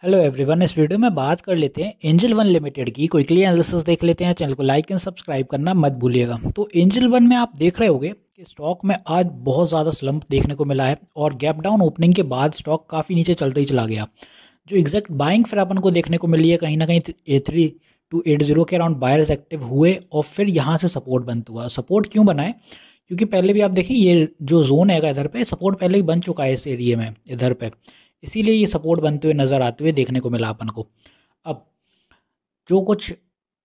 hello everyone इस video में बात कर लेते हैं एंजल वन लिमिटेड की क्विकली एनालिसिस देख लेते हैं चैनल को लाइक एंड सब्सक्राइब करना मत भूलिएगा तो एंजल वन में आप देख रहे होंगे कि स्टॉक में आज बहुत ज़्यादा स्लंप देखने को मिला है और गैप डाउन ओपनिंग के बाद स्टॉक काफ़ी नीचे चलते ही चला गया जो एग्जैक्ट बाइंग फिर अपन को देखने को मिली है कहीं ना कहीं a three two eight zero के अराउंड बायर्स एक्टिव हुए और फिर यहाँ से सपोर्ट बनता हुआ सपोर्ट क्यों बनाए क्योंकि पहले भी आप देखें ये जो जोन है इधर पे सपोर्ट पहले ही बन चुका है इस एरिए में इधर पे इसीलिए ये सपोर्ट बनते हुए नज़र आते हुए देखने को मिला अपन को अब जो कुछ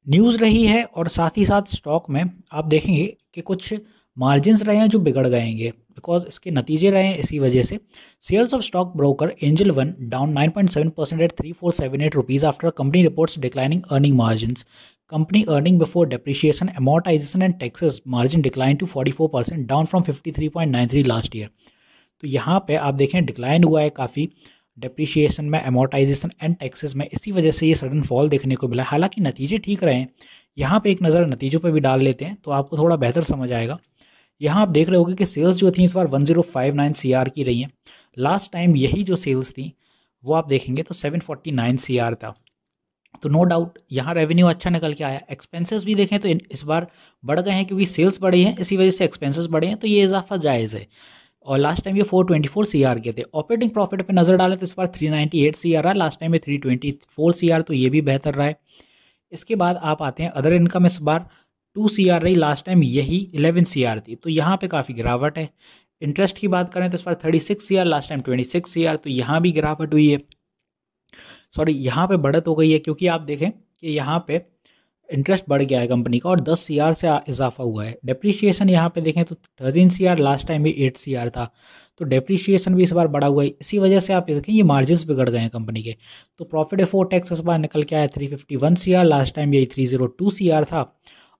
न्यूज़ रही है और साथ ही साथ स्टॉक में आप देखेंगे कि कुछ मार्जिनस रहे हैं जो बिगड़ गएंगे बिकॉज इसके नतीजे रहे हैं इसी वजह से sales of stock broker Angel One down 9.7 percent at three four seven eight rupees after company reports declining earning margin company earning before depreciation amortisation and taxes margin decline to forty four percent down from fifty three point nine three last year तो यहाँ पे आप देखें decline हुआ है काफ़ी depreciation में amortisation and taxes में इसी वजह से ये सडन फॉल देखने को मिला हालांकि नतीजे ठीक रहे हैं यहाँ पे एक नज़र नतीजों पे भी डाल लेते हैं तो आपको थोड़ा बेहतर समझ आएगा यहाँ आप देख रहे होगे कि सेल्स जो थी इस बार 1059 आर की रही हैं लास्ट टाइम यही जो सेल्स थी वो आप देखेंगे तो 749 आर था तो नो डाउट यहाँ रेवेन्यू अच्छा निकल के आया एक्सपेंसेस भी देखें तो इस बार बढ़ गए हैं क्योंकि सेल्स बढ़ी हैं इसी वजह से एक्सपेंसेस बढ़े हैं तो ये इजाफा जायज़ है और लास्ट टाइम ये 424 आर के थे ऑपरेटिंग प्रॉफिट पे नज़र डालें तो इस बार 398 आर रहा लास्ट टाइम फोर 324 आर तो ये भी बेहतर रहा है इसके बाद आप आते हैं अदर इनकम इस बार टू सी आर रही लास्ट टाइम यही इलेवन सी आर थी तो यहाँ पे काफ़ी गिरावट है इंटरेस्ट की बात करें तो इस बार thirty six C R last time twenty six C R तो यहाँ भी गिरावट हुई है सॉरी यहाँ पे बढ़त हो गई है क्योंकि आप देखें कि यहाँ पे इंटरेस्ट बढ़ गया है कंपनी का और दस सी आर से इजाफा हुआ है डेप्रिशिएशन यहाँ पे देखें तो thirteen C R last time भी एट सी आर था तो डेप्रिशिएशन भी इस बार बढ़ा हुआ है इसी वजह से आप देखें ये मार्जिन बिगड़ गए हैं कंपनी के तो प्रॉफिट बिफोर टैक्स इस बार निकल के आया three fifty one C R last time यही three zero two C R था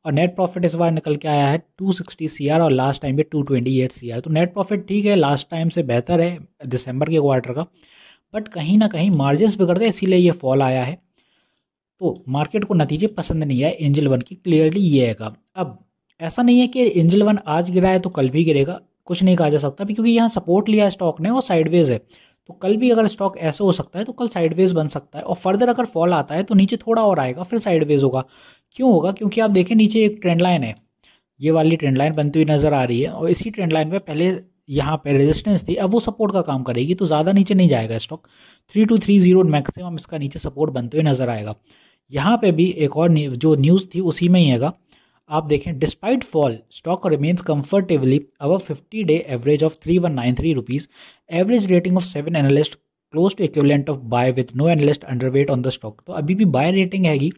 और नेट प्रॉफिट इस बार निकल के आया है 260 सीआर और लास्ट टाइम एट 228 आर तो नेट प्रॉफिट ठीक है लास्ट टाइम से बेहतर है दिसंबर के क्वार्टर का बट कहीं ना कहीं मार्जिन बिगड़ गए इसीलिए ये फॉल आया है तो मार्केट को नतीजे पसंद नहीं आए एंजल वन की क्लियरली ये है का अब ऐसा नहीं है कि एंजल वन आज गिरा है तो कल भी गिरेगा कुछ नहीं कहा जा सकता क्योंकि यहाँ सपोर्ट लिया स्टॉक ने और साइडवेज है तो कल भी अगर स्टॉक ऐसे हो सकता है तो कल साइडवेज बन सकता है और फर्दर अगर फॉल आता है तो नीचे थोड़ा और आएगा फिर साइडवेज होगा क्यों होगा क्योंकि आप देखें नीचे एक ट्रेंड लाइन है ये वाली ट्रेंड लाइन बनती हुई नज़र आ रही है और इसी ट्रेंड लाइन पर पहले यहाँ पर रेजिस्टेंस थी अब वो सपोर्ट का काम करेगी तो ज़्यादा नीचे नहीं जाएगा stock three two three zero maximum इसका नीचे सपोर्ट बनते हुए नज़र आएगा यहाँ पे भी एक और जो न्यूज़ थी उसी में ही हैगा आप देखें despite fall stock remains comfortably above fifty day average of three one nine three rupees average rating of seven analyst close to equivalent of buy with no analyst underweight on the stock तो अभी भी buy rating हैगी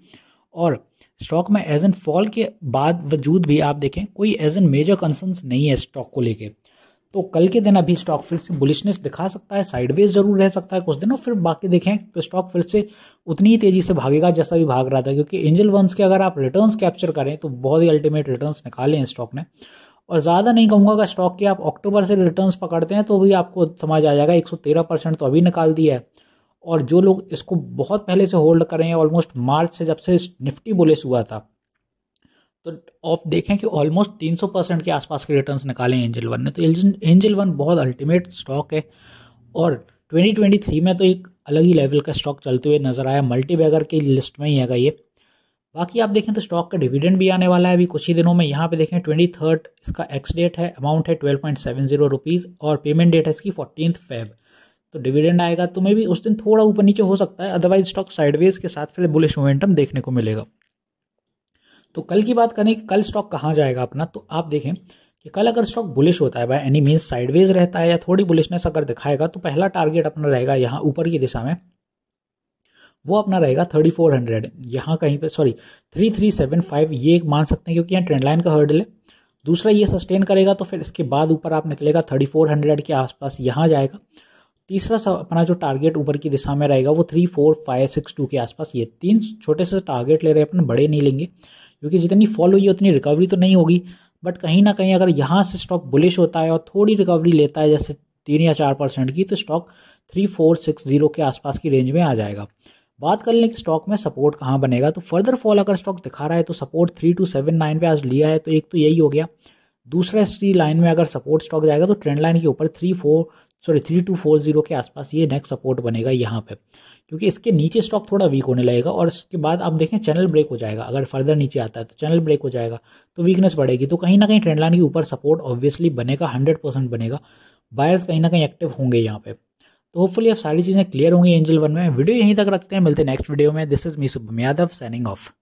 और stock में as an fall के बाद वजूद भी आप देखें कोई एज एन मेजर कंसर्न नहीं है स्टॉक को लेकर तो कल के दिन अभी स्टॉक फिर से बुलिशनेस दिखा सकता है साइडवेज जरूर रह सकता है कुछ दिन और फिर बाकी देखें तो स्टॉक फिर से उतनी ही तेजी से भागेगा जैसा भी भाग रहा था क्योंकि एंजल वंस के अगर आप रिटर्न्स कैप्चर करें तो बहुत ही अल्टीमेट रिटर्न्स निकाले हैं स्टॉक ने और ज़्यादा नहीं कहूँगा अगर स्टॉक के आप अक्टूबर से रिटर्न्स पकड़ते हैं तो भी आपको समझ आ जाएगा एक परसेंट तो अभी निकाल दिया है और जो लोग इसको बहुत पहले से होल्ड करें ऑलमोस्ट मार्च से जब से निफ्टी बुलिस हुआ था तो आप देखें कि ऑलमोस्ट 300 परसेंट के आसपास के रिटर्न्स निकाले एंजल वन ने तो एंजल वन बहुत अल्टीमेट स्टॉक है और 2023 में तो एक अलग ही लेवल का स्टॉक चलते हुए नज़र आया मल्टी बैगर की लिस्ट में ही है ये बाकी आप देखें तो स्टॉक का डिविडेंड भी आने वाला है अभी कुछ ही दिनों में यहाँ पे देखें ट्वेंटी थर्ड इसका एक्स डेट है अमाउंट है twelve point seven zero rupees और पेमेंट डेट है इसकी फोर्टीन फेब तो डिविडेंड आएगा तो मे भी उस दिन थोड़ा ऊपर नीचे हो सकता है अदरवाइज स्टॉक साइडवेज के साथ फिर बुलिश मोमेंटम देखने को मिलेगा तो कल की बात करें कि कल स्टॉक कहाँ जाएगा अपना तो आप देखें कि कल अगर स्टॉक बुलिश होता है बाय एनी मीन साइडवेज रहता है या थोड़ी बुलिशनेस अगर दिखाएगा तो पहला टारगेट अपना रहेगा यहाँ ऊपर की दिशा में वो अपना रहेगा थर्टी फोर हंड्रेड यहाँ कहीं पे sorry three three seven five ये एक मान सकते हैं क्योंकि यहाँ ट्रेंड लाइन का हर्डल है दूसरा ये सस्टेन करेगा तो फिर इसके बाद ऊपर आप निकलेगा थर्टी फोर हंड्रेड के आसपास यहाँ जाएगा तीसरा अपना जो टारगेट ऊपर की दिशा में रहेगा वो three four five six two के आसपास ये तीन छोटे से टारगेट ले रहे हैं अपन बड़े नहीं लेंगे क्योंकि जितनी फॉल हुई है उतनी रिकवरी तो नहीं होगी बट कहीं ना कहीं अगर यहाँ से स्टॉक बुलिश होता है और थोड़ी रिकवरी लेता है जैसे तीन या चार परसेंट की तो stock three four six zero के आसपास की रेंज में आ जाएगा बात कर लें कि स्टॉक में सपोर्ट कहाँ बनेगा तो फर्दर फॉल अगर स्टॉक दिखा रहा है तो support three two seven nine पे आज लिया है तो एक तो यही हो गया दूसरा सी लाइन में अगर सपोर्ट स्टॉक जाएगा तो ट्रेंड लाइन के ऊपर three four sorry three two four zero के आसपास ये नेक्स्ट सपोर्ट बनेगा यहाँ पे क्योंकि इसके नीचे स्टॉक थोड़ा वीक होने लगेगा और इसके बाद आप देखें चैनल ब्रेक हो जाएगा अगर फर्दर नीचे आता है तो चैनल ब्रेक हो जाएगा तो वीकनेस बढ़ेगी तो कहीं ना कहीं ट्रेंड लाइन के ऊपर सपोर्ट ऑब्वियसली बनेगा हंड्रेड परसेंट बनेगा बायर्स कहीं ना कहीं एक्टिव होंगे यहाँ पे तो होपफुली अब सारी चीज़ें क्लियर होंगी एंजल वन में वीडियो यहीं तक रखते हैं मिलते हैं नेक्स्ट वीडियो में this is me Subham Yadav signing of